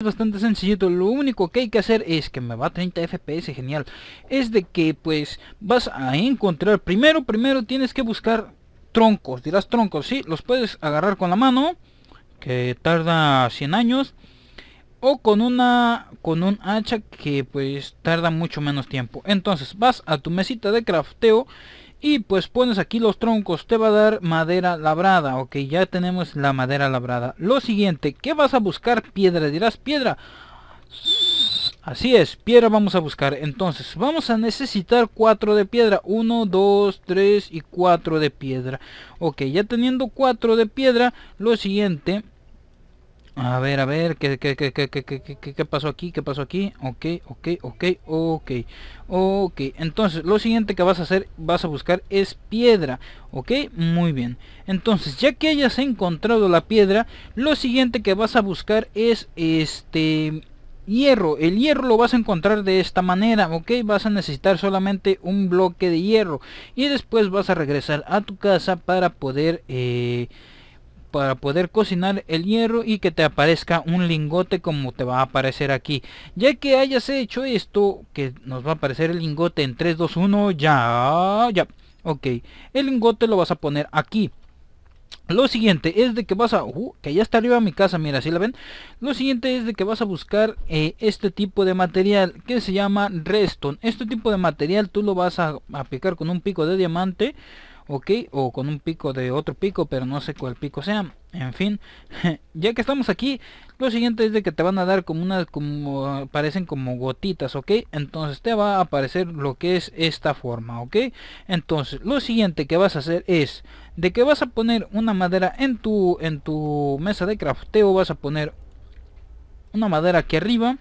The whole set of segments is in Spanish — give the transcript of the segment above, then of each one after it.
Es bastante sencillito, lo único que hay que hacer es que me va a 30 fps, genial. Es de que pues vas a encontrar, primero, primero tienes que buscar troncos, dirás troncos, sí, los puedes agarrar con la mano, que tarda 100 años, o con una, con un hacha que pues tarda mucho menos tiempo. Entonces vas a tu mesita de crafteo y pues pones aquí los troncos, te va a dar madera labrada. Ok, ya tenemos la madera labrada. Lo siguiente, ¿qué vas a buscar? Piedra, dirás piedra. Así es, piedra vamos a buscar. Entonces, vamos a necesitar 4 de piedra. 1, 2, 3 y 4 de piedra. Ok, ya teniendo cuatro de piedra, lo siguiente a ver, a ver, ¿qué, qué, qué, qué, pasó aquí? ¿Qué pasó aquí? Ok, ok, ok, ok, ok. Entonces, lo siguiente que vas a hacer, vas a buscar es piedra. Ok, muy bien. Entonces, ya que hayas encontrado la piedra, lo siguiente que vas a buscar es este hierro. El hierro lo vas a encontrar de esta manera, ¿ok? Vas a necesitar solamente un bloque de hierro. Y después vas a regresar a tu casa para poder... Eh, para poder cocinar el hierro y que te aparezca un lingote como te va a aparecer aquí. Ya que hayas hecho esto, que nos va a aparecer el lingote en 3, 2, 1, ya, ya. Ok, el lingote lo vas a poner aquí. Lo siguiente es de que vas a... Uh, que ya está arriba mi casa, mira, si la ven? Lo siguiente es de que vas a buscar eh, este tipo de material que se llama redstone. Este tipo de material tú lo vas a aplicar con un pico de diamante ok o con un pico de otro pico pero no sé cuál pico sea en fin ya que estamos aquí lo siguiente es de que te van a dar como unas como parecen como gotitas ok entonces te va a aparecer lo que es esta forma ok entonces lo siguiente que vas a hacer es de que vas a poner una madera en tu en tu mesa de crafteo vas a poner una madera aquí arriba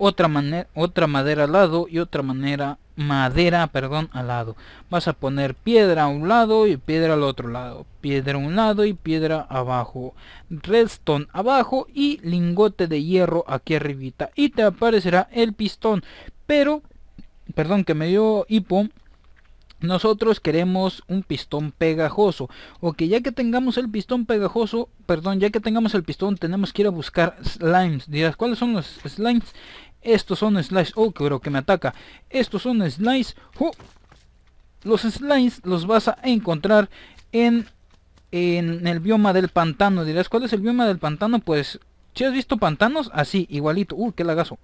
otra, manera, otra madera al lado y otra manera, madera perdón, al lado. Vas a poner piedra a un lado y piedra al otro lado. Piedra a un lado y piedra abajo. Redstone abajo y lingote de hierro aquí arribita. Y te aparecerá el pistón. Pero, perdón que me dio hipo. Nosotros queremos un pistón pegajoso. Ok, ya que tengamos el pistón pegajoso, perdón, ya que tengamos el pistón, tenemos que ir a buscar slimes. Dirás, ¿cuáles son los slimes? Estos son slice. Oh, creo que me ataca. Estos son slice. Los slimes los vas a encontrar en, en el bioma del pantano. Dirás, ¿cuál es el bioma del pantano? Pues, si has visto pantanos, así, igualito. Uh, qué lagazo.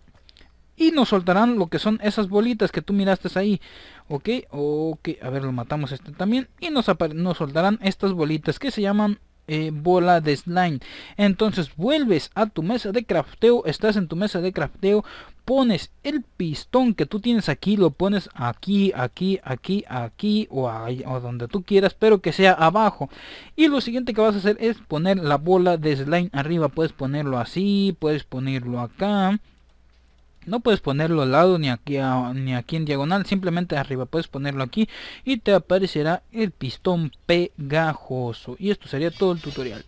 Y nos soltarán lo que son esas bolitas que tú miraste ahí. Ok, ok. A ver, lo matamos este también. Y nos, nos soltarán estas bolitas que se llaman eh, bola de slime entonces vuelves a tu mesa de crafteo estás en tu mesa de crafteo pones el pistón que tú tienes aquí lo pones aquí aquí aquí aquí o, o donde tú quieras pero que sea abajo y lo siguiente que vas a hacer es poner la bola de slime arriba puedes ponerlo así puedes ponerlo acá no puedes ponerlo al lado ni aquí, ni aquí en diagonal, simplemente arriba puedes ponerlo aquí y te aparecerá el pistón pegajoso. Y esto sería todo el tutorial.